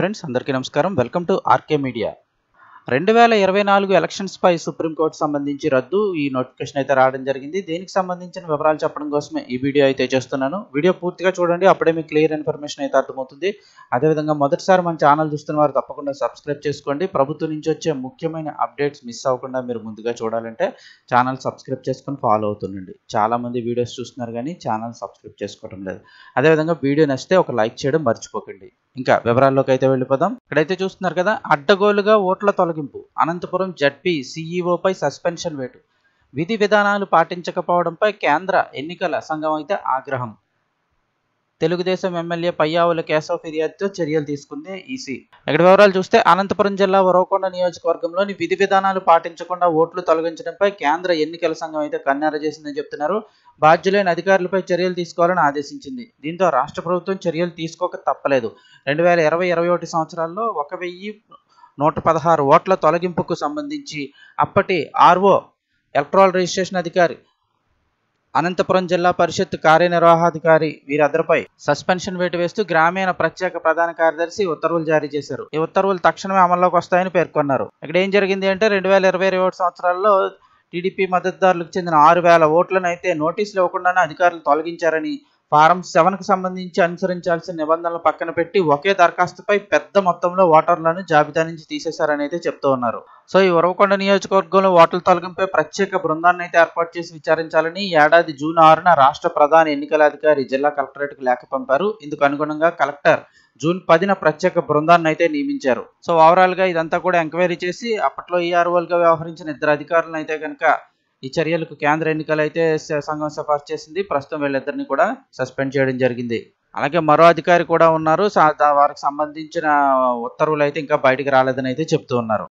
friends అందరికీ నమస్కారం welcome to RK media రెండు వేల ఇరవై నాలుగు ఎలక్షన్స్పై సుప్రీంకోర్టు సంబంధించి రద్దు ఈ నోటిఫికేషన్ అయితే రావడం జరిగింది దీనికి సంబంధించిన వివరాలు చెప్పడం కోసమే ఈ వీడియో అయితే చేస్తున్నాను వీడియో పూర్తిగా చూడండి అప్పుడే మీకు క్లియర్ ఇన్ఫర్మేషన్ అయితే అర్థమవుతుంది అదేవిధంగా మొదటిసారి మన ఛానల్ చూస్తున్న వారు తప్పకుండా సబ్స్క్రైబ్ చేసుకోండి ప్రభుత్వం నుంచి వచ్చే ముఖ్యమైన అప్డేట్స్ మిస్ అవ్వకుండా మీరు ముందుగా చూడాలంటే ఛానల్ సబ్స్క్రైబ్ చేసుకొని ఫాలో అవుతుండండి చాలామంది వీడియోస్ చూస్తున్నారు కానీ ఛానల్ సబ్స్క్రైబ్ చేసుకోవడం లేదు అదేవిధంగా వీడియో నచ్చితే ఒక లైక్ చేయడం మర్చిపోకండి ఇంకా వివరాల్లోకి అయితే వెళ్ళిపోదాం ఇక్కడైతే చూస్తున్నారు కదా అడ్డగోలుగా ఓట్ల తొలగింపు అనంతపురం జడ్పీ సీఈఓపై సస్పెన్షన్ వేటు విధి విధానాలు పాటించకపోవడంపై కేంద్ర ఎన్నికల సంఘం అయితే ఆగ్రహం తెలుగుదేశం ఎమ్మెల్యే పయ్యావుల కేశవ ఫిర్యాదుతో చర్యలు తీసుకుంది ఈసీ ఇక్కడ వివరాలు చూస్తే అనంతపురం జిల్లా వరవకొండ నియోజకవర్గంలోని విధి విధానాలు పాటించకుండా ఓట్లు తొలగించడంపై కేంద్ర ఎన్నికల సంఘం అయితే కన్నెర చేసిందని చెప్తున్నారు బాధ్యులైన అధికారులపై చర్యలు తీసుకోవాలని ఆదేశించింది దీంతో రాష్ట్ర ప్రభుత్వం చర్యలు తీసుకోక తప్పలేదు రెండు వేల ఇరవై ఇరవై ఒకటి సంవత్సరాల్లో ఒక వెయ్యి నూట పదహారు ఓట్ల తొలగింపుకు సంబంధించి అప్పటి ఆర్ఓ ఎలక్ట్రాల్ రిజిస్ట్రేషన్ అధికారి అనంతపురం జిల్లా పరిషత్ కార్యనిర్వాహాధికారి వీరద్దరిపై సస్పెన్షన్ వేటు వేస్తూ గ్రామీణ ప్రత్యేక ప్రధాన కార్యదర్శి ఉత్తర్వులు జారీ చేశారు ఈ ఉత్తర్వులు తక్షణమే అమల్లోకి వస్తాయని పేర్కొన్నారు ఇక్కడ ఏం జరిగింది అంటే రెండు వేల ఇరవై ఇరవై సంవత్సరాల్లో టీడీపీ మద్దతుదారులకు చెందిన ఆరు వేల ఓట్లను అయితే నోటీసులు ఇవ్వకుండానే అధికారులు తొలగించారని ఫారం సెవెన్కి సంబంధించి అనుసరించాల్సిన నిబంధనలు పక్కన పెట్టి ఒకే దరఖాస్తుపై పెద్ద మొత్తంలో ఓటర్లను జాబితా నుంచి తీసేశారని అయితే చెప్తూ ఉన్నారు సో ఈ ఉరవకొండ నియోజకవర్గంలో ఓటర్ల తొలగింపై ప్రత్యేక బృందాన్ని అయితే ఏర్పాటు చేసి విచారించాలని ఏడాది జూన్ ఆరున రాష్ట్ర ప్రధాన ఎన్నికల అధికారి జిల్లా కలెక్టరేట్కు లేఖ పంపారు ఇందుకు అనుగుణంగా కలెక్టర్ జూన్ పదిన ప్రత్యేక బృందాన్ని అయితే నియమించారు సో ఓవరాల్గా ఇదంతా కూడా ఎంక్వైరీ చేసి అప్పట్లో గా వ్యవహరించిన ఇద్దరు అధికారులను అయితే కనుక ఈ చర్యలకు కేంద్ర ఎన్నికలైతే సంఘం సిఫార్సు చేసింది ప్రస్తుతం వీళ్ళిద్దరిని కూడా సస్పెండ్ చేయడం జరిగింది అలాగే మరో అధికారి కూడా ఉన్నారు వారికి సంబంధించిన ఉత్తర్వులు అయితే ఇంకా బయటకు రాలేదని అయితే చెప్తూ ఉన్నారు